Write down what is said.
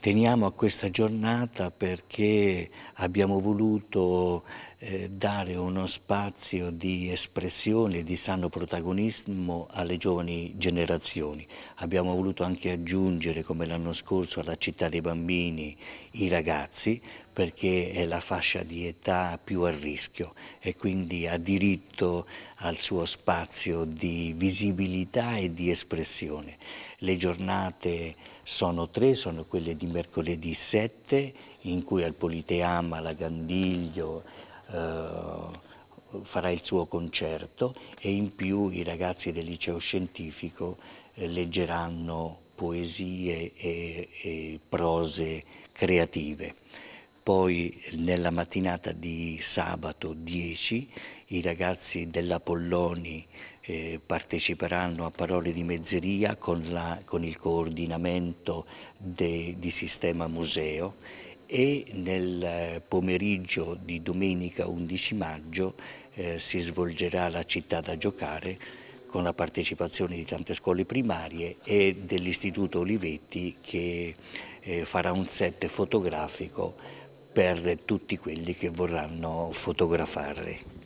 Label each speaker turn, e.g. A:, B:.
A: Teniamo a questa giornata perché abbiamo voluto eh, dare uno spazio di espressione e di sano protagonismo alle giovani generazioni. Abbiamo voluto anche aggiungere, come l'anno scorso, alla città dei bambini i ragazzi perché è la fascia di età più a rischio e quindi ha diritto al suo spazio di visibilità e di espressione. Le giornate sono tre, sono quelle di mercoledì 7 in cui al Politeama, la Gandiglio eh, farà il suo concerto e in più i ragazzi del liceo scientifico eh, leggeranno poesie e, e prose creative. Poi nella mattinata di sabato 10 i ragazzi dell'Apolloni eh, parteciperanno a Parole di Mezzeria con, la, con il coordinamento de, di Sistema Museo e nel eh, pomeriggio di domenica 11 maggio eh, si svolgerà la città da giocare con la partecipazione di tante scuole primarie e dell'Istituto Olivetti che eh, farà un set fotografico per tutti quelli che vorranno fotografare.